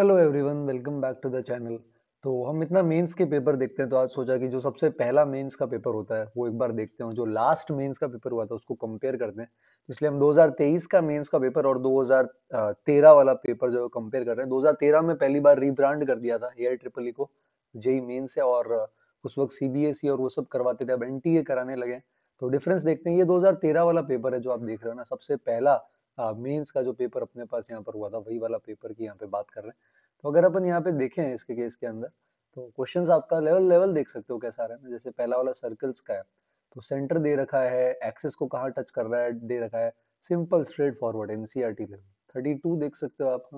hello everyone welcome back to the channel तो हम इतना मेंस के पेपर देखते हैं तो आज सोचा कि जो सबसे पहला मेंस का पेपर होता है वो एक बार देखते हैं जो लास्ट मेंस का पेपर हुआ था उसको कंपेयर करते हैं तो इसलिए हम 2023 का मेंस का पेपर और 2013 वाला पेपर जो कंपेयर कर रहे हैं 2013 में पहली बार रीब्रांड कर दिया था एयर ट्रिपल ई को जेई मेन्स है और उस वक्त सी e और वो सब करवाते थे अब एन कराने लगे तो डिफरेंस देखते हैं ये दो वाला पेपर है जो आप देख रहे हो ना सबसे पहला मेंस का जो पेपर अपने पास यहाँ पर हुआ था वही वाला पेपर की यहाँ पे बात कर रहे हैं तो अगर अपन यहाँ पे देखें इसके केस के अंदर तो क्वेश्चन आपका लेवल लेवल देख सकते हो कैसा रहा है जैसे पहला वाला सर्कल्स का है तो सेंटर दे रखा है एक्सेस को कहाँ टच कर रहा है दे रखा है simple straightforward NCERT level thirty देख सकते हो आप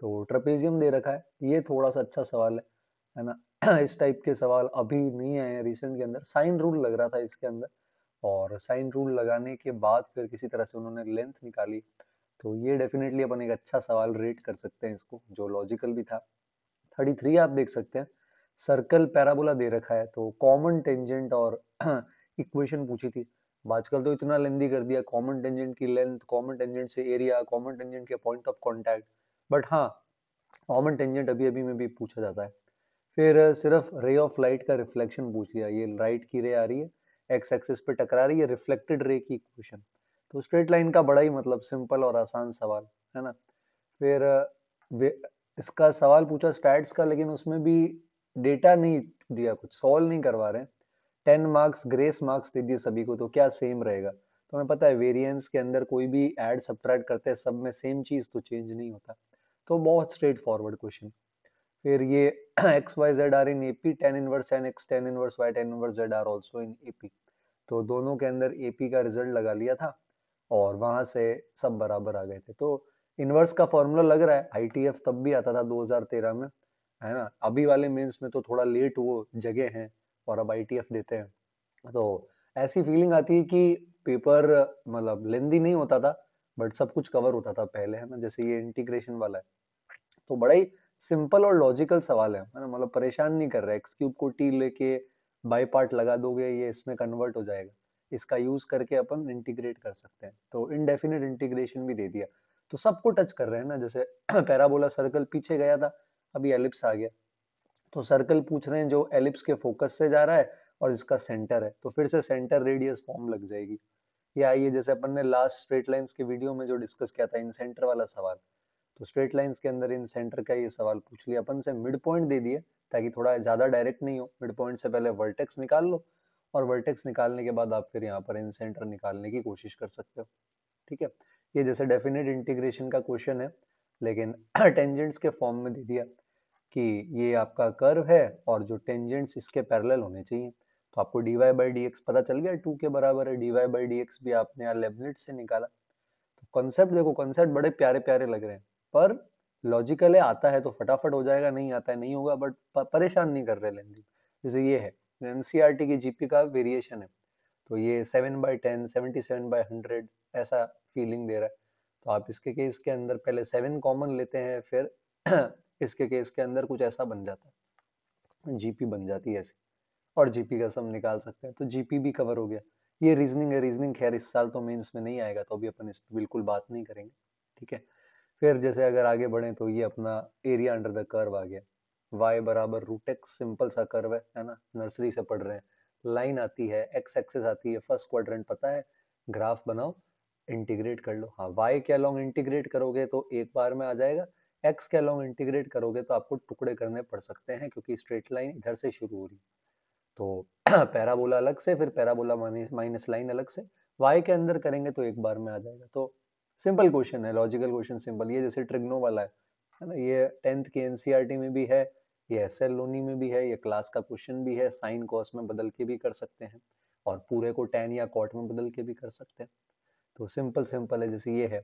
तो ट्रपेजियम दे रखा है ये थोड़ा सा अच्छा सवाल है है ना इस टाइप के सवाल अभी नहीं आए हैं रिसेंट के अंदर साइन रूल लग रहा था इसके अंदर और साइन रूल लगाने के बाद फिर किसी तरह से उन्होंने लेंथ निकाली तो ये डेफिनेटली अपन एक अच्छा सवाल रेट कर सकते हैं इसको जो लॉजिकल भी था थर्टी थ्री आप देख सकते हैं सर्कल पैराबोला दे रखा है तो कॉमन टेंजेंट और इक्वेशन पूछी थी आजकल तो इतना लेंदी कर दिया कॉमन टेंजेंट की लेंथ कॉमन टेंजेंट से एरिया कॉमन टेंजेंट के पॉइंट ऑफ कॉन्टैक्ट बट हाँ कॉमन टेंजेंट अभी अभी में भी पूछा जाता है फिर सिर्फ रे ऑफ लाइट का रिफ्लेक्शन पूछ लिया ये लाइट की रे आ रही है एक्स एक्सिस पे टकरा रही है रिफ्लेक्टेड रे की इक्वेशन तो स्ट्रेट लाइन का बड़ा ही मतलब सिंपल और आसान सवाल है ना फिर इसका सवाल पूछा स्टैट्स का लेकिन उसमें भी डेटा नहीं दिया कुछ सॉल्व नहीं करवा रहे टेन मार्क्स ग्रेस मार्क्स दे दिए सभी को तो क्या सेम रहेगा तो हमें पता है वेरिएंस के अंदर कोई भी ऐड सब्ट्रैक्ट करते हैं सब में सेम चीज़ तो चेंज नहीं होता तो बहुत स्ट्रेट फॉरवर्ड क्वेश्चन फिर ये X Y Z are in AP tan inverse N X tan inverse Y tan inverse Z are also in AP तो दोनों के अंदर एपी का रिजल्ट लगा लिया था और वहां से सब बराबर आ गए थे तो इनवर्स का फॉर्मूला लग रहा है आईटीएफ तब भी आता था 2013 में है ना अभी वाले मेंस में तो थोड़ा लेट वो जगह है और अब आईटीएफ देते हैं तो ऐसी फीलिंग आती है कि पेपर मतलब लेंदी नहीं होता था बट सब कुछ कवर होता था पहले है ना जैसे ये इंटीग्रेशन वाला है तो बड़ा ही सिंपल और लॉजिकल सवाल है ना मतलब परेशान नहीं कर रहा है एक्स क्यूब को टी लेके बाई पार्ट लगा दोगे ये इसमें कन्वर्ट हो जाएगा इसका यूज करके अपन इंटीग्रेट कर सकते हैं तो इनडेफिनेट इंटीग्रेशन भी दे दिया तो सबको टच कर रहे हैं ना जैसे पैराबोला सर्कल पीछे गया था अभी एलिप्स आ गया तो सर्कल पूछ रहे हैं जो एलिप्स के फोकस से जा रहा है और इसका सेंटर है तो फिर से सेंटर रेडियस फॉर्म लग जाएगी या आइए जैसे अपन ने लास्ट स्ट्रेट लाइंस के वीडियो में जो डिस्कस किया था इन सेंटर वाला सवाल तो स्ट्रेट लाइंस के अंदर इन सेंटर का ये सवाल पूछ लिया अपन से मिड पॉइंट दे दिए ताकि थोड़ा ज़्यादा डायरेक्ट नहीं हो मिड पॉइंट से पहले वर्टेक्स निकाल लो और वर्टेक्स निकालने के बाद आप फिर यहाँ पर इन सेंटर निकालने की कोशिश कर सकते हो ठीक है ये जैसे डेफिनेट इंटीग्रेशन का क्वेश्चन है लेकिन टेंजेंट्स के फॉर्म में दे दिया कि ये आपका कर्व है और जो टेंजेंट्स इसके पैरेलल होने चाहिए तो आपको D Y by D X पता चल गया टू के बराबर है D Y by D X भी आपने यहाँ लेबनेट से निकाला तो कॉन्सेप्ट देखो कॉन्सेप्ट बड़े प्यारे प्यारे लग रहे हैं पर लॉजिकल है आता है तो फटाफट हो जाएगा नहीं आता है नहीं होगा बट परेशान नहीं कर रहे लैंग्वेज जैसे ये है एन सी आर टी की जीपी का वेरिएशन है तो ये seven by ten seventy seven by hundred ऐसा फीलिंग दे रहा है तो आप इसके केस के अंदर पहले सेवन कॉमन लेते हैं फिर इसके केस के अंदर कुछ ऐसा बन जाता है जीपी बन जाती है ऐसी और जीपी का सब निकाल सकते हैं तो जीपी भी कवर हो गया ये रीजनिंग है रीजनिंग खैर इस साल तो मेंस में नहीं आएगा तो अभी अपन इस पर बिल्कुल बात नहीं करेंगे ठीक है फिर जैसे अगर आगे बढ़े तो ये अपना एरिया अंडर द कर्व आ गया वाई बराबर रूट एक्स सिंपल सा कर्व है है ना नर्सरी से पढ़ रहे हैं लाइन आती है एक्स एक्सेस आती है फर्स्ट क्वाड्रेंट पता है ग्राफ बनाओ इंटीग्रेट कर लो हाँ वाई के अलॉन्ग इंटीग्रेट करोगे तो एक बार में आ जाएगा एक्स के अलॉन्ग इंटीग्रेट करोगे तो आपको टुकड़े करने पड़ सकते हैं क्योंकि स्ट्रेट लाइन इधर से शुरू हो रही तो पैराबोला अलग से फिर पैराबोला माइनस लाइन अलग से वाई के अंदर करेंगे तो एक बार में आ जाएगा तो सिंपल क्वेश्चन है लॉजिकल क्वेश्चन सिंपल ये जैसे ट्रिग्नो वाला है है ना ये टेंथ के एनसीआर e में भी है ये एस एल लोनी में भी है ये क्लास का क्वेश्चन भी है साइन कॉस में बदल के भी कर सकते हैं और पूरे को टेन या कॉट में बदल के भी कर सकते हैं तो सिंपल सिंपल है जैसे ये है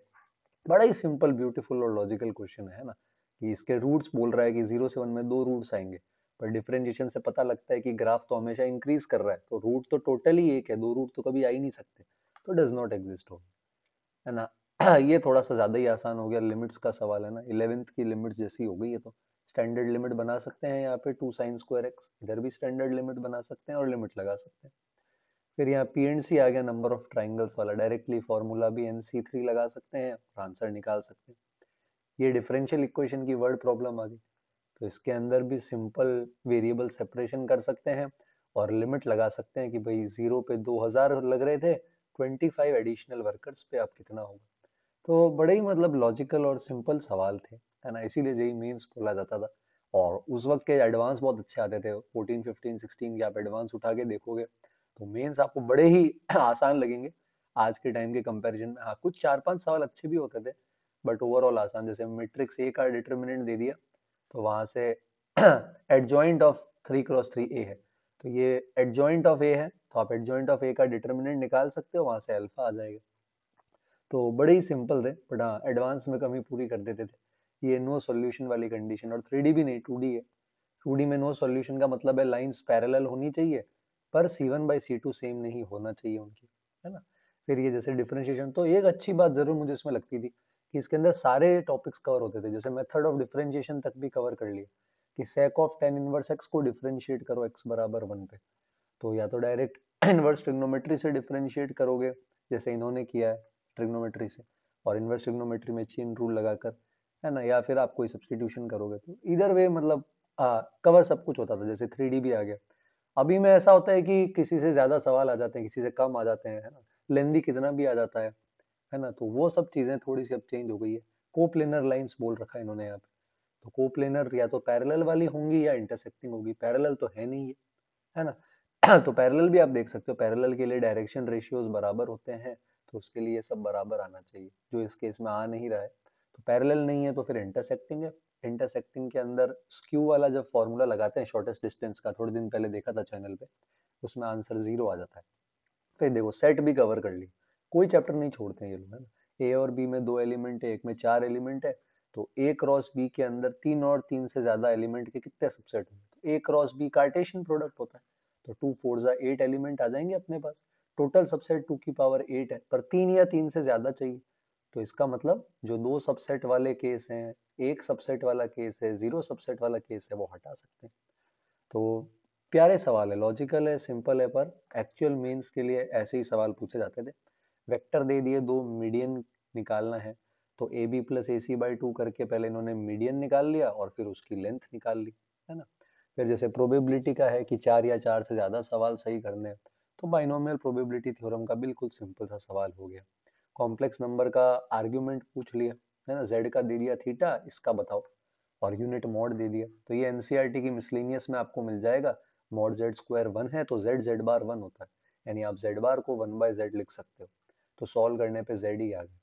बड़ा ही सिंपल ब्यूटीफुल और लॉजिकल क्वेश्चन है ना कि इसके रूट्स बोल रहा है कि जीरो से वन में दो रूट्स आएंगे पर डिफ्रेंशिएशन से पता लगता है कि ग्राफ तो हमेशा इंक्रीज कर रहा है तो रूट तो टोटली एक है दो रूट तो कभी आ ही नहीं सकते तो डज नॉट एग्जिस्ट हो है ना ये थोड़ा सा ज़्यादा ही आसान हो गया लिमिट्स का सवाल है ना इलेवेंथ की लिमिट्स जैसी हो गई है तो स्टैंडर्ड लिमिट बना सकते हैं यहाँ पे टू साइन स्क्वायर एक्स इधर भी स्टैंडर्ड लिमिट बना सकते हैं और लिमिट लगा सकते हैं फिर यहाँ पी एंड सी आ गया नंबर ऑफ ट्राइंगल्स वाला डायरेक्टली फॉर्मूला भी एन सी थ्री लगा सकते हैं और आंसर निकाल सकते हैं ये डिफरेंशियल इक्वेशन की वर्ड प्रॉब्लम आ गई तो इसके अंदर भी सिंपल वेरिएबल सेपरेशन कर सकते हैं और लिमिट लगा सकते हैं कि भाई जीरो पे दो हज़ार लग रहे थे ट्वेंटी फाइव एडिशनल वर्कर्स पे आप कितना होगा तो बड़े ही मतलब लॉजिकल और सिंपल सवाल थे है ना इसीलिए जेई मेंस बोला जाता था और उस वक्त के एडवांस बहुत अच्छे आते थे 14, 15, 16 के आप एडवांस उठा के देखोगे तो मेंस आपको बड़े ही आसान लगेंगे आज के टाइम के कंपैरिजन में हाँ कुछ चार पांच सवाल अच्छे भी होते थे बट ओवरऑल आसान जैसे मेट्रिक्स ए का डिटर्मिनेंट दे दिया तो वहाँ से adjoint of three cross three A है तो ये एडजॉइंट ऑफ ए है तो आप एडजॉइंट ऑफ ए का डिटर्मिनेंट निकाल सकते हो वहाँ से अल्फा आ जाएगा तो बड़े ही सिंपल थे बट हाँ एडवांस में कमी पूरी कर देते थे ये नो सॉल्यूशन वाली कंडीशन और थ्री भी नहीं टू है टू में नो सॉल्यूशन का मतलब है लाइन्स पैरल होनी चाहिए पर C one by C two same नहीं होना चाहिए उनकी है ना फिर ये जैसे डिफ्रेंशिएशन तो एक अच्छी बात ज़रूर मुझे इसमें लगती थी कि इसके अंदर सारे टॉपिक्स कवर होते थे जैसे मेथड ऑफ डिफरेंशिएशन तक भी कवर कर लिए कि sec of tan inverse X को डिफरेंशिएट करो एक्स बराबर वन पे तो या तो डायरेक्ट इनवर्स ट्रिग्नोमेट्री से डिफरेंशिएट करोगे जैसे इन्होंने किया है ट्रिग्नोमेट्री से और इन्वर्स ट्रिग्नोमेट्री में चेन रूल लगाकर है ना या फिर आप कोई सब्सटीट्यूशन करोगे तो इधर वे मतलब आ, कवर सब कुछ होता था जैसे थ्री भी आ गया अभी में ऐसा होता है कि किसी से ज़्यादा सवाल आ जाते हैं किसी से कम आ जाते हैं है ना लेंदी कितना भी आ जाता है है ना तो वो सब चीज़ें थोड़ी सी अब चेंज हो गई है कोप्लेनर लाइंस बोल रखा है इन्होंने यहाँ पे तो कोप्लेनर या तो पैरेलल वाली होंगी या इंटरसेक्टिंग होगी पैरेलल तो है नहीं है है ना तो पैरेलल भी आप देख सकते हो पैरेलल के लिए डायरेक्शन रेशियोज बराबर होते हैं तो उसके लिए सब बराबर आना चाहिए जो इस केस में आ नहीं रहा है तो पैरेलल नहीं है तो फिर इंटरसेक्टिंग है इंटरसेक्टिंग के अंदर स्क्यू वाला जब फॉर्मूला लगाते हैं शॉर्टेस्ट डिस्टेंस का थोड़े दिन पहले देखा था चैनल पे उसमें आंसर जीरो आ जाता है फिर देखो सेट भी कवर कर ली कोई चैप्टर नहीं छोड़ते हैं ये लोग है ना ए और बी में दो एलिमेंट है एक में चार एलिमेंट है तो ए क्रॉस बी के अंदर तीन और तीन से ज़्यादा एलिमेंट के कितने सबसेट होंगे तो A cross B cartesian product होता है तो टू फोर जो एट एलिमेंट आ जाएंगे अपने पास टोटल सबसेट टू की पावर एट है पर तीन या तीन से ज्यादा चाहिए तो इसका मतलब जो दो सबसेट वाले केस हैं एक सबसेट वाला केस है जीरो सबसेट वाला केस है वो हटा सकते हैं तो प्यारे सवाल है लॉजिकल है सिंपल है पर एक्चुअल मीन्स के लिए ऐसे ही सवाल पूछे जाते थे वेक्टर दे दिए दो मीडियन निकालना है तो A B plus A C by two करके पहले इन्होंने मीडियन निकाल लिया और फिर उसकी लेंथ निकाल ली है ना फिर जैसे प्रोबेबिलिटी का है कि चार या चार से ज़्यादा सवाल सही करने हैं तो बाइनोमियल प्रोबेबिलिटी थ्योरम का बिल्कुल सिंपल सा सवाल हो गया कॉम्प्लेक्स नंबर का आर्ग्यूमेंट पूछ लिया है ना जेड का दे दिया थीटा इसका बताओ और यूनिट मॉड दे दिया तो ये एनसीईआरटी e की मिसलिनियस में आपको मिल जाएगा मॉड जेड स्क्वायर वन है तो जेड जेड बार वन होता है यानी आप जेड बार को वन बाय जेड लिख सकते हो तो सॉल्व करने पे जेड ही आ गया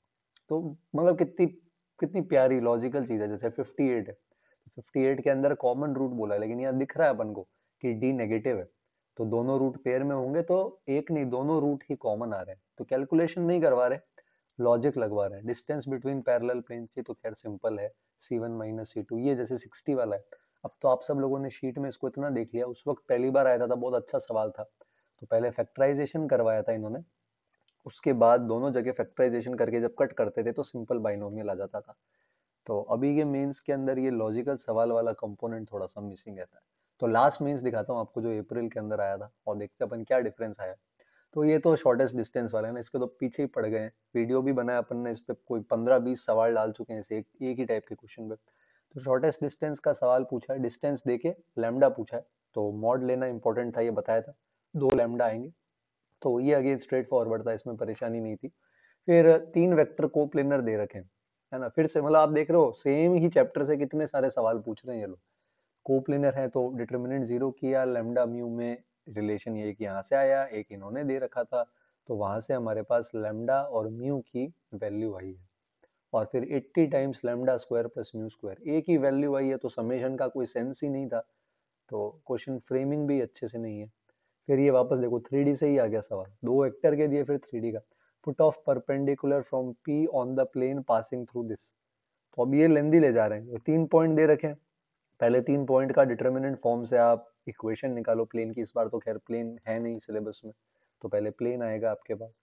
तो मतलब कितनी कितनी प्यारी लॉजिकल चीज़ है जैसे फिफ्टी एट है फिफ्टी एट के अंदर कॉमन रूट बोला है लेकिन यहाँ दिख रहा है अपन को कि डी नेगेटिव है तो दोनों रूट पेयर में होंगे तो एक नहीं दोनों रूट ही कॉमन आ रहे हैं तो कैलकुलेशन नहीं करवा रहे लॉजिक लगवा रहे हैं डिस्टेंस बिटवीन पैरेलल प्लेन्स की तो खैर सिंपल है C one minus C two ये जैसे सिक्सटी वाला है अब तो आप सब लोगों ने शीट में इसको इतना देख लिया उस वक्त पहली बार आया था, था बहुत अच्छा सवाल था तो पहले फैक्टराइजेशन करवाया था इन्होंने उसके बाद दोनों जगह फैक्टराइजेशन करके जब कट करते थे तो सिंपल बाइनोमियल आ जाता था तो अभी ये मेंस के अंदर ये लॉजिकल सवाल वाला कंपोनेंट थोड़ा सा मिसिंग रहता है तो लास्ट मीन्स दिखाता हूँ आपको जो अप्रैल के अंदर आया था और देखते अपन क्या डिफरेंस आया तो ये तो शॉर्टेस्ट डिस्टेंस वाले ना इसके तो पीछे ही पड़ गए हैं वीडियो भी बनाया अपन ने इस पर कोई पंद्रह बीस सवाल डाल चुके हैं इसे एक एक ही टाइप के क्वेश्चन पर तो शॉर्टेस्ट डिस्टेंस का सवाल पूछा है डिस्टेंस दे के लेमडा पूछा है तो मॉड लेना इंपॉर्टेंट था ये बताया था दो लेमडा आएंगे तो ये अगेन स्ट्रेट फॉरवर्ड था इसमें परेशानी नहीं थी फिर तीन वैक्टर को प्लेनर दे रखे हैं है ना फिर से मतलब आप देख रहे हो सेम ही चैप्टर से कितने सारे सवाल पूछ रहे हैं ये लोग कोप्लेनर है तो डिटर्मिनेंट जीरो किया लेमडा म्यू में रिलेशन ये एक यहाँ से आया एक इन्होंने दे रखा था तो वहाँ से हमारे पास लेमडा और म्यू की वैल्यू आई है और फिर 80 times lambda square plus mu square एक ही वैल्यू आई है तो समेशन का कोई सेंस ही नहीं था तो क्वेश्चन फ्रेमिंग भी अच्छे से नहीं है फिर ये वापस देखो थ्री से ही आ गया सवाल दो एक्टर के दिए फिर थ्री का foot of perpendicular from P on the plane passing through this तो अब ये लेंदी ले जा रहे हैं तो तीन पॉइंट दे रखे हैं पहले तीन पॉइंट का डिटर्मिनेंट फॉर्म से आप इक्वेशन निकालो प्लेन की इस बार तो खैर प्लेन है नहीं सिलेबस में तो पहले प्लेन आएगा आपके पास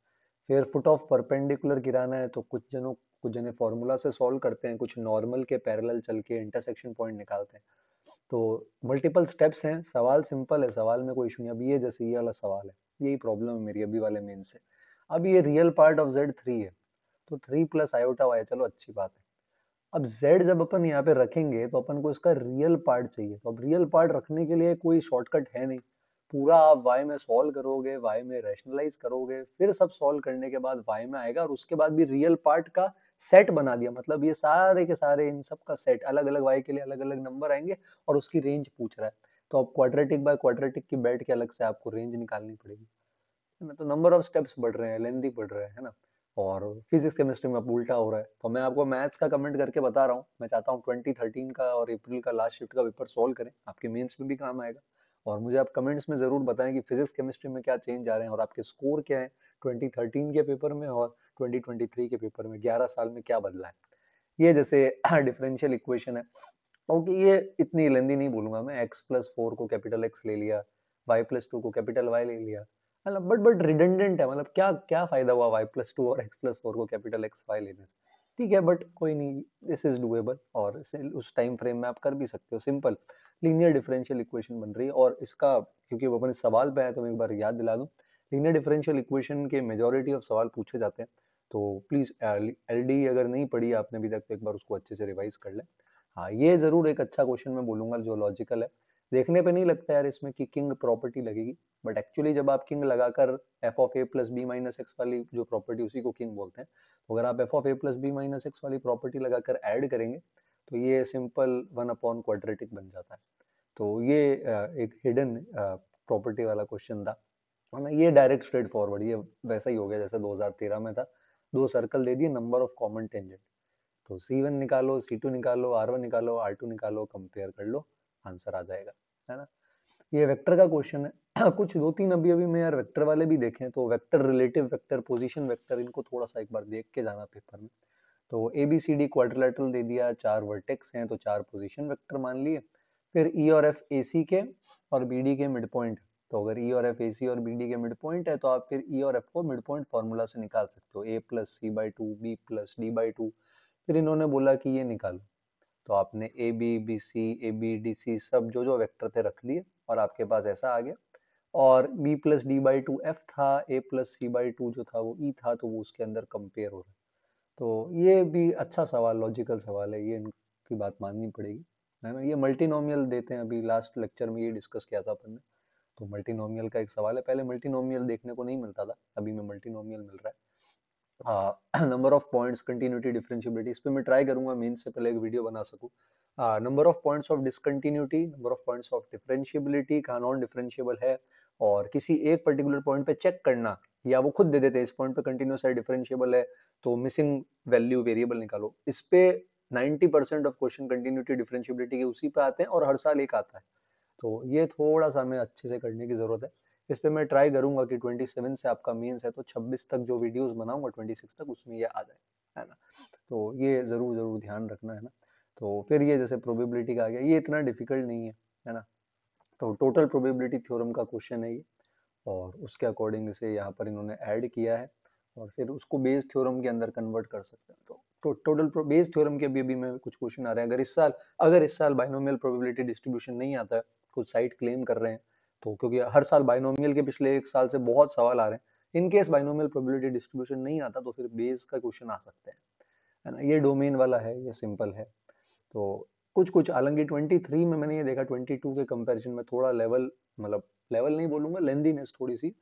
फिर फुट ऑफ परपेंडिकुलर गिराना है तो कुछ जनों कुछ जने फॉर्मूला से सॉल्व करते हैं कुछ नॉर्मल के पैरेलल चल के इंटरसेक्शन पॉइंट निकालते हैं तो मल्टीपल स्टेप्स हैं सवाल सिंपल है सवाल में कोई इशू नहीं अभी ये जैसे ये वाला सवाल है यही प्रॉब्लम है मेरी अभी वाले मेन से अब ये real part of Z three है तो थ्री प्लस आयोटा वाई चलो अच्छी बात है अब z जब अपन यहाँ पे रखेंगे तो अपन को इसका रियल पार्ट चाहिए तो अब रियल पार्ट रखने के लिए कोई शॉर्टकट है नहीं पूरा आप y में सॉल्व करोगे y में रैशनलाइज करोगे फिर सब सॉल्व करने के बाद y में आएगा और उसके बाद भी रियल पार्ट का सेट बना दिया मतलब ये सारे के सारे इन सब का सेट अलग अलग वाई के लिए अलग अलग नंबर आएंगे और उसकी रेंज पूछ रहा है तो अब क्वाड्रेटिक बाय क्वाड्रेटिक की बैठ के अलग से आपको रेंज निकालनी पड़ेगी तो नंबर ऑफ स्टेप्स बढ़ रहे हैं लेंदी बढ़ रहे हैं है ना और फिजिक्स केमिस्ट्री में अब उल्टा हो रहा है तो मैं आपको मैथ्स का कमेंट करके बता रहा हूँ मैं चाहता हूँ ट्वेंटी थर्टीन का और अप्रैल का लास्ट शिफ्ट का पेपर सॉल्व करें आपके मेन्स में भी काम आएगा और मुझे आप कमेंट्स में ज़रूर बताएं कि फिजिक्स केमिस्ट्री में क्या चेंज आ रहे हैं और आपके स्कोर क्या है ट्वेंटी थर्टीन के पेपर में और ट्वेंटी ट्वेंटी थ्री के पेपर में ग्यारह साल में क्या बदला है ये जैसे डिफरेंशियल इक्वेशन है ओके ये इतनी लेंदी नहीं बोलूंगा मैं एक्स प्लस फोर को कैपिटल एक्स ले लिया वाई प्लस टू को कैपिटल वाई ले लिया मतलब बट बट रिडेंडेंट है मतलब क्या क्या फायदा हुआ वाई प्लस टू और एक्स प्लस फोर को कैपिटल एक्स वाई लेने से ठीक है बट कोई नहीं दिस इज डूएबल और उस टाइम फ्रेम में आप कर भी सकते हो सिंपल लीनियर डिफरेंशियल इक्वेशन बन रही है और इसका क्योंकि वो अपने सवाल पे है तो मैं एक बार याद दिला दूँ लीनियर डिफरेंशियल इक्वेशन के मेजोरिटी ऑफ सवाल पूछे जाते हैं तो प्लीज़ एल e अगर नहीं पढ़ी आपने अभी तक तो एक बार उसको अच्छे से रिवाइज कर लें हाँ ये ज़रूर एक अच्छा क्वेश्चन मैं बोलूँगा जो लॉजिकल है देखने पे नहीं लगता यार इसमें कि किंग प्रॉपर्टी लगेगी बट एक्चुअली जब आप किंग लगाकर F of A plus B minus X वाली जो प्रॉपर्टी उसी को किंग बोलते हैं तो अगर आप F of A plus B minus X वाली प्रॉपर्टी लगाकर ऐड करेंगे तो ये सिंपल वन अपॉन क्वाड्रेटिक बन जाता है तो ये एक हिडन प्रॉपर्टी वाला क्वेश्चन था वरना ये डायरेक्ट स्ट्रेट फॉरवर्ड ये वैसा ही हो गया जैसा 2013 में था दो सर्कल दे दिए नंबर ऑफ कॉमन टेंजेंट तो सी वन निकालो सी टू निकालो आर वन निकालो आर टू निकालो कंपेयर कर लो आंसर आ जाएगा है ना ये वेक्टर का क्वेश्चन है कुछ दो तीन अभी अभी मैं यार वेक्टर वाले भी देखे तो vector relative vector position vector इनको थोड़ा सा एक बार देख के जाना पेपर में तो A B C D quadrilateral दे दिया चार वर्टेक्स हैं तो चार पोजिशन वेक्टर मान लिए फिर ई e और एफ ए सी के और बी डी के मिड पॉइंट तो अगर ई e और एफ ए सी और बी डी के मिड पॉइंट है तो आप फिर ई e और एफ को मिड पॉइंट फॉर्मूला से निकाल सकते हो A plus C by two B plus D by two फिर इन्होंने बोला कि ये निकालो तो आपने A B B C A B D C सब जो जो वेक्टर थे रख लिए और आपके पास ऐसा आ गया और b plus D by two F था a plus C by two जो था वो e था तो वो उसके अंदर कंपेयर हो रहा है तो ये भी अच्छा सवाल लॉजिकल सवाल है ये इनकी बात माननी पड़ेगी है ना ये मल्टीनोमियल देते हैं अभी लास्ट लेक्चर में ये डिस्कस किया था अपन ने तो मल्टीनोमियल का एक सवाल है पहले मल्टीनोमियल देखने को नहीं मिलता था अभी में मल्टीनोमियल मिल रहा है number of points continuity differentiability इस पर मैं ट्राई करूंगा मेन से पहले एक वीडियो बना सकूँ number of points of discontinuity number of points of differentiability कहाँ नॉन डिफरेंशियबल है और किसी एक पर्टिकुलर पॉइंट पे चेक करना या वो खुद दे देते हैं इस पॉइंट पे कंटिन्यूस है डिफरेंशियबल है तो मिसिंग वैल्यू वेरिएबल निकालो इस पे 90 percent of question continuity differentiability के उसी पे आते हैं और हर साल एक आता है तो ये थोड़ा सा हमें अच्छे से करने की ज़रूरत है इस पर मैं ट्राई करूंगा कि 27 से आपका मीन्स है तो 26 तक जो वीडियोस बनाऊंगा 26 तक उसमें ये आ जाए है ना तो ये ज़रूर ज़रूर ध्यान रखना है ना तो फिर ये जैसे प्रोबेबिलिटी का आ गया ये इतना डिफिकल्ट नहीं है है ना तो टोटल प्रोबेबिलिटी थ्योरम का क्वेश्चन है ये और उसके अकॉर्डिंग इसे यहाँ पर इन्होंने ऐड किया है और फिर उसको बेस थ्योरम के अंदर कन्वर्ट कर सकते हैं तो टोटल तो, बेस थ्योरम के भी अभी में कुछ क्वेश्चन आ रहे हैं अगर इस साल अगर इस साल बाइनोमियल प्रोबेबिलिटी डिस्ट्रीब्यूशन नहीं आता है कुछ साइट क्लेम कर रहे हैं तो क्योंकि हर साल बाइनोमियल के पिछले एक साल से बहुत सवाल आ रहे हैं in case binomial probability distribution नहीं आता तो फिर बेस का क्वेश्चन आ सकते हैं है ना ये डोमेन वाला है ये सिंपल है तो कुछ कुछ हालांकि ट्वेंटी थ्री में मैंने ये देखा ट्वेंटी टू के कंपेरिजन में थोड़ा लेवल मतलब लेवल नहीं बोलूँगा लेंदीनेस थोड़ी सी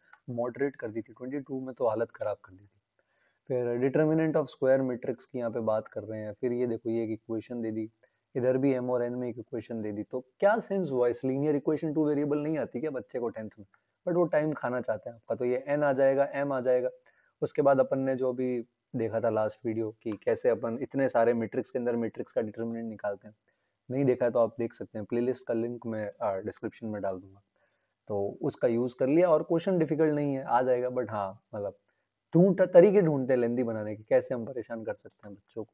मॉडरेट कर दी थी ट्वेंटी टू में तो हालत ख़राब कर दी थी फिर डिटर्मिनेंट ऑफ स्क्वायर मैट्रिक्स की यहाँ पे बात कर रहे हैं फिर ये देखो ये एक इक्वेशन दे दी इधर भी एम और एन में एक इक्वेशन दे दी तो क्या सेंस हुआ इस लीनियर इक्वेशन टू वेरिएबल नहीं आती क्या बच्चे को टेंथ में बट वो टाइम खाना चाहते हैं आपका तो ये एन आ जाएगा एम आ जाएगा उसके बाद अपन ने जो भी देखा था लास्ट वीडियो कि कैसे अपन इतने सारे मेट्रिक्स के अंदर मेट्रिक्स का डिटर्मिनेंट निकालते हैं नहीं देखा है तो आप देख सकते हैं प्लेलिस्ट का लिंक मैं डिस्क्रिप्शन में डाल दूंगा तो उसका यूज़ कर लिया और क्वेश्चन डिफिकल्ट नहीं है आ जाएगा बट हाँ मतलब ढूंढ तरीके ढूंढते हैं लेंदी बनाने के कैसे हम परेशान कर सकते हैं बच्चों को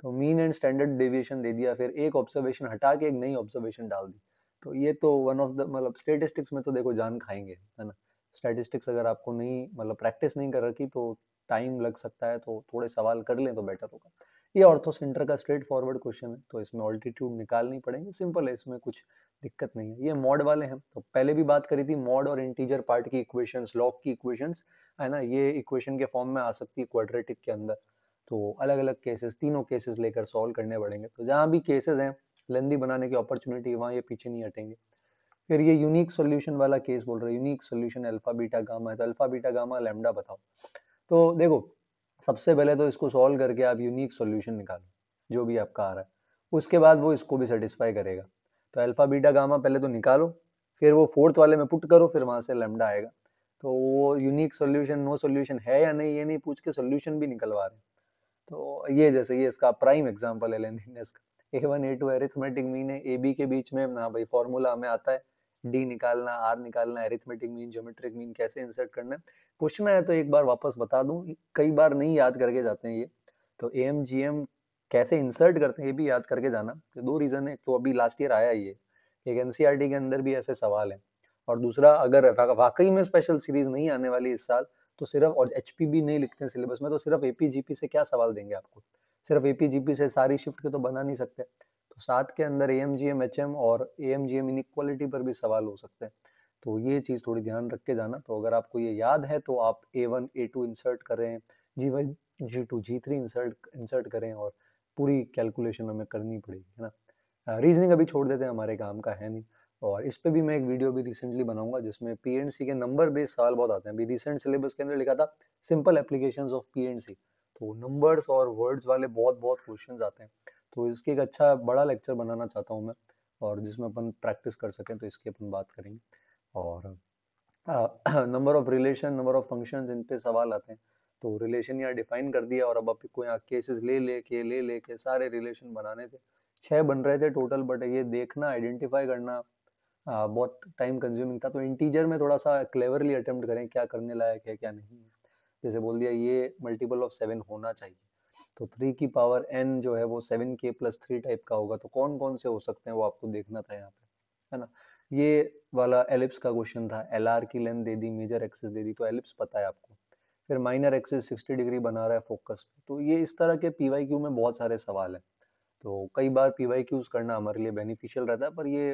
तो मीन एंड स्टैंडर्ड डेविएशन दे दिया फिर एक ऑब्जर्वेशन हटा के एक नई ऑब्जर्वेशन डाल दी तो ये तो वन ऑफ द मतलब स्टेटिस्टिक्स में तो देखो जान खाएंगे है ना स्टेटिस्टिक्स अगर आपको नहीं मतलब प्रैक्टिस नहीं कर रखी तो टाइम लग सकता है तो थोड़े सवाल कर लें तो बेटर होगा ये ऑर्थो सेंटर का स्ट्रेट फॉरवर्ड क्वेश्चन है तो इसमें ऑल्टीट्यूड निकालनी पड़ेंगे सिंपल है इसमें कुछ दिक्कत नहीं है ये मॉड वाले हैं तो पहले भी बात करी थी मॉड और इंटीजर पार्ट की इक्वेशंस लॉग की इक्वेशंस है ना ये इक्वेशन के फॉर्म में आ सकती है क्वाड्रेटिक के अंदर तो अलग अलग केसेस तीनों केसेस लेकर सॉल्व करने पड़ेंगे तो जहाँ भी केसेस हैं लेंदी बनाने की अपॉर्चुनिटी वहाँ ये पीछे नहीं हटेंगे फिर ये यूनिक सोल्यूशन वाला केस बोल रहे unique solution alpha beta gamma है तो अल्फा बीटा गामा लेमडा बताओ तो देखो सबसे पहले तो इसको सॉल्व करके आप यूनिक सोल्यूशन निकालो जो भी आपका आ रहा है उसके बाद वो इसको भी सेटिस्फाई करेगा तो अल्फा बीटा गामा पहले तो निकालो फिर वो फोर्थ वाले में पुट करो फिर वहाँ से लेमडा आएगा तो वो यूनिक सोल्यूशन नो सोल्यूशन है या नहीं ये नहीं पूछ के सोल्यूशन भी निकलवा रहे हैं तो ये जैसे ये इसका प्राइम एग्जाम्पल है लेंथीनेस का A one A two arithmetic mean है ए बी के बीच में ना हाँ भाई फॉर्मूला हमें आता है डी निकालना आर निकालना एरिथमेटिक मीन ज्योमेट्रिक मीन कैसे इंसर्ट करना पूछना है तो एक बार वापस बता दूं कई बार नहीं याद करके जाते हैं ये तो ए एम जी एम कैसे इंसर्ट करते हैं ये भी याद करके जाना तो दो रीज़न है तो अभी लास्ट ईयर आया ये एक एन e के अंदर भी ऐसे सवाल है और दूसरा अगर वाकई में स्पेशल सीरीज नहीं आने वाली इस साल तो सिर्फ और एच भी नहीं लिखते हैं सिलेबस में तो सिर्फ ए से क्या सवाल देंगे आपको सिर्फ ए से सारी शिफ्ट के तो बना नहीं सकते तो साथ के अंदर A M G M H M और A M G M inequality पर भी सवाल हो सकते हैं तो ये चीज़ थोड़ी ध्यान रख के जाना तो अगर आपको ये याद है तो आप A one A two insert करें G one G two G three insert insert करें और पूरी कैलकुलेशन हमें करनी पड़ेगी है ना रीजनिंग अभी छोड़ देते हैं हमारे काम का है नहीं और इस पे भी मैं एक वीडियो भी रिसेंटली बनाऊंगा जिसमें पी एंड सी के नंबर बेस साल बहुत आते हैं अभी रिसेंट सिलेबस के अंदर लिखा था simple application of P and C तो नंबर्स और वर्ड्स वाले बहुत बहुत क्वेश्चन आते हैं तो इसके एक अच्छा बड़ा लेक्चर बनाना चाहता हूँ मैं और जिसमें अपन प्रैक्टिस कर सकें तो इसकी अपन बात करेंगे और number of relation number of function इन पे सवाल आते हैं तो रिलेशन यहाँ डिफाइन कर दिया और अब आपको यहाँ केसेस ले ले के ले ले के सारे रिलेशन बनाने थे छः बन रहे थे टोटल बट ये देखना आइडेंटिफाई करना हाँ, बहुत टाइम कंज्यूमिंग था तो इंटीजर में थोड़ा सा क्लेवरली अटेम्प्ट करें क्या करने लायक है क्या नहीं है जैसे बोल दिया ये मल्टीपल ऑफ सेवन होना चाहिए तो थ्री की पावर एन जो है वो सेवन के प्लस थ्री टाइप का होगा तो कौन कौन से हो सकते हैं वो आपको देखना था यहाँ पे है ना ये वाला एलिप्स का क्वेश्चन था एल आर की लेंथ दे दी मेजर एक्सेस दे दी तो एलिप्स पता है आपको फिर माइनर एक्सेस सिक्सटी डिग्री बना रहा है फोकस पे तो ये इस तरह के पी वाई क्यू में बहुत सारे सवाल हैं तो कई बार पी वाई क्यूज़ करना हमारे लिए बेनिफिशियल रहता है पर ये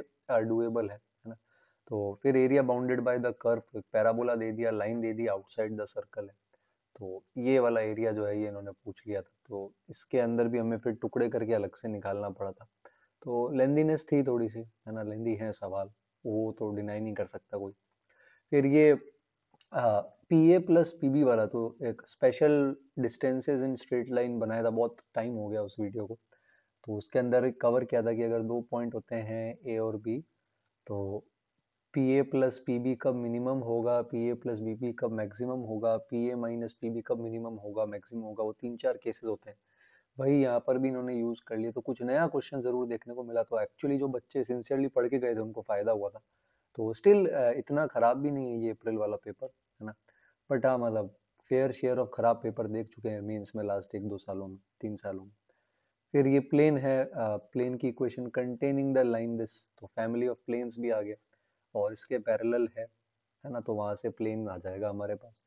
डुएबल है है ना तो फिर area bounded by the curve एक पैराबोला दे दिया लाइन दे दी आउटसाइड द सर्कल है तो ये वाला एरिया जो है ये इन्होंने पूछ लिया था तो इसके अंदर भी हमें फिर टुकड़े करके अलग से निकालना पड़ा था तो लेंदीनेस थी थोड़ी सी है ना लेंदी है सवाल वो तो डिनाई नहीं कर सकता कोई फिर ये P A plus P B वाला तो एक special distances in straight line बनाया था बहुत टाइम हो गया उस वीडियो को तो उसके अंदर कवर किया था कि अगर दो पॉइंट होते हैं ए और बी तो P A plus P B कब मिनिमम होगा P A plus B B कब मैक्सिमम होगा P A minus P B कब मिनिमम होगा मैक्सिमम होगा वो तीन चार केसेस होते हैं वही यहाँ पर भी इन्होंने यूज़ कर लिए तो कुछ नया क्वेश्चन ज़रूर देखने को मिला तो एक्चुअली जो बच्चे सिंसियरली पढ़ के गए थे उनको फ़ायदा हुआ था तो स्टिल इतना ख़राब भी नहीं है ये अप्रैल वाला पेपर है ना बट हाँ मतलब फेयर शेयर ऑफ ख़राब पेपर देख चुके हैं मीन्स में लास्ट एक दो सालों में तीन सालों में फिर ये प्लेन है प्लेन की equation containing the line this तो फैमिली ऑफ प्लेन्स भी आ गया और इसके पैरेलल है है ना तो वहाँ से प्लेन आ जाएगा हमारे पास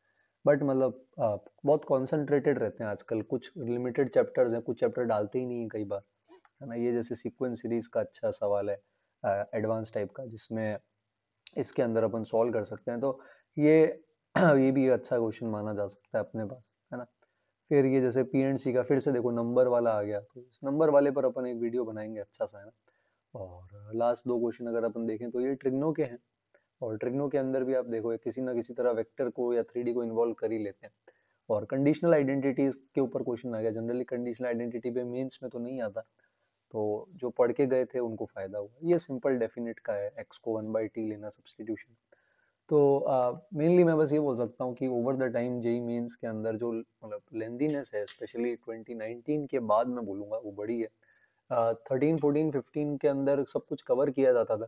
बट मतलब बहुत कॉन्सेंट्रेटेड रहते हैं आजकल कुछ लिमिटेड चैप्टर्स हैं कुछ चैप्टर डालते ही नहीं हैं कई बार है ना ये जैसे सीक्वेंस सीरीज का अच्छा सवाल है एडवांस टाइप का जिसमें इसके अंदर अपन सॉल्व कर सकते हैं तो ये ये भी अच्छा क्वेश्चन माना जा सकता है अपने पास फिर ये जैसे पी एंड सी का फिर से देखो नंबर वाला आ गया तो इस नंबर वाले पर अपन एक वीडियो बनाएंगे अच्छा सा है ना और लास्ट दो क्वेश्चन अगर अपन देखें तो ये ट्रिग्नो के हैं और ट्रिग्नो के अंदर भी आप देखो किसी ना किसी तरह वेक्टर को या थ्री को इन्वॉल्व कर ही लेते हैं और कंडीशनल आइडेंटिटीज के ऊपर क्वेश्चन आ गया जनरली कंडीशनल आइडेंटिटी पे मीन्स में तो नहीं आता तो जो पढ़ के गए थे उनको फ़ायदा हुआ ये सिंपल डेफिनेट का है एक्स को वन बाई टी लेना सब्सटीट्यूशन तो मेनली uh, मैं बस ये बोल सकता हूँ कि over the time JEE mains के अंदर जो मतलब लेंदीनेस है स्पेशली 2019 के बाद मैं बोलूँगा वो बड़ी है थर्टीन फोर्टीन फिफ्टीन के अंदर सब कुछ कवर किया जाता था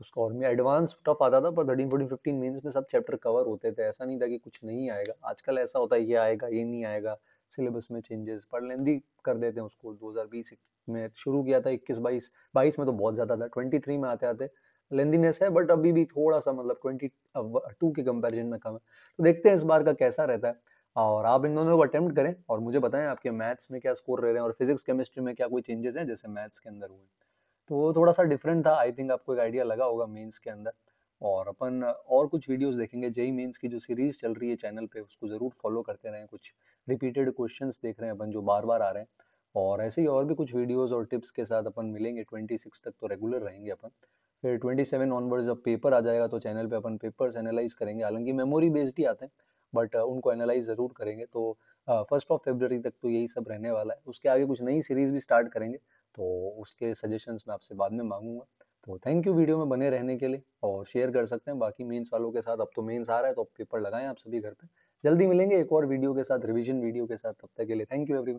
उसका और में एडवांस टफ आता था पर थर्टीन फोर्टीन फिफ्टीन मीन्स में सब चैप्टर कवर होते थे ऐसा नहीं था कि कुछ नहीं आएगा आजकल ऐसा होता है ये आएगा ये नहीं आएगा सिलेबस में चेंजेस पर लेंदी कर देते हैं उसको दो में शुरू किया था इक्कीस बाईस बाईस में तो बहुत ज़्यादा था ट्वेंटी में आते आते लेंदीनेस है बट अभी भी थोड़ा सा मतलब ट्वेंटी टू के कंपेरिजन में कम है तो देखते हैं इस बार का कैसा रहता है और आप इन दोनों को अटेम्प्ट करें और मुझे बताएं आपके मैथ्स में क्या स्कोर रह रहे हैं और फिजिक्स केमिस्ट्री में क्या कोई चेंजेस हैं जैसे मैथ्स के अंदर हुए तो वो थोड़ा सा डिफरेंट था आई थिंक आपको एक आइडिया लगा होगा मेंस के अंदर और अपन और कुछ वीडियोस देखेंगे जेई मेंस e e की जो सीरीज चल रही है चैनल पे उसको ज़रूर फॉलो करते रहें कुछ रिपीटेड क्वेश्चंस देख रहे हैं अपन जो बार बार आ रहे हैं और ऐसे ही और भी कुछ वीडियोस और टिप्स के साथ अपन मिलेंगे ट्वेंटी सिक्स तक तो रेगुलर रहेंगे अपन फिर 27 ऑनवर्ड जब पेपर आ जाएगा तो चैनल पे अपन पेपर्स एनालाइज करेंगे हालांकि मेमोरी बेस्ड ही आते हैं बट उनको एनालाइज ज़रूर करेंगे तो फर्स्ट ऑफ फेबररी तक तो यही सब रहने वाला है उसके आगे कुछ नई सीरीज़ भी स्टार्ट करेंगे तो उसके सजेशंस मैं आपसे बाद में मांगूंगा तो थैंक यू वीडियो में बने रहने के लिए और शेयर कर सकते हैं बाकी मेन्स वालों के साथ अब तो मेन्स आ रहा है तो पेपर लगाएं आप सभी घर पर जल्दी मिलेंगे एक और वीडियो के साथ रिविजन वीडियो के साथ तब तक के लिए थैंक यू एवरी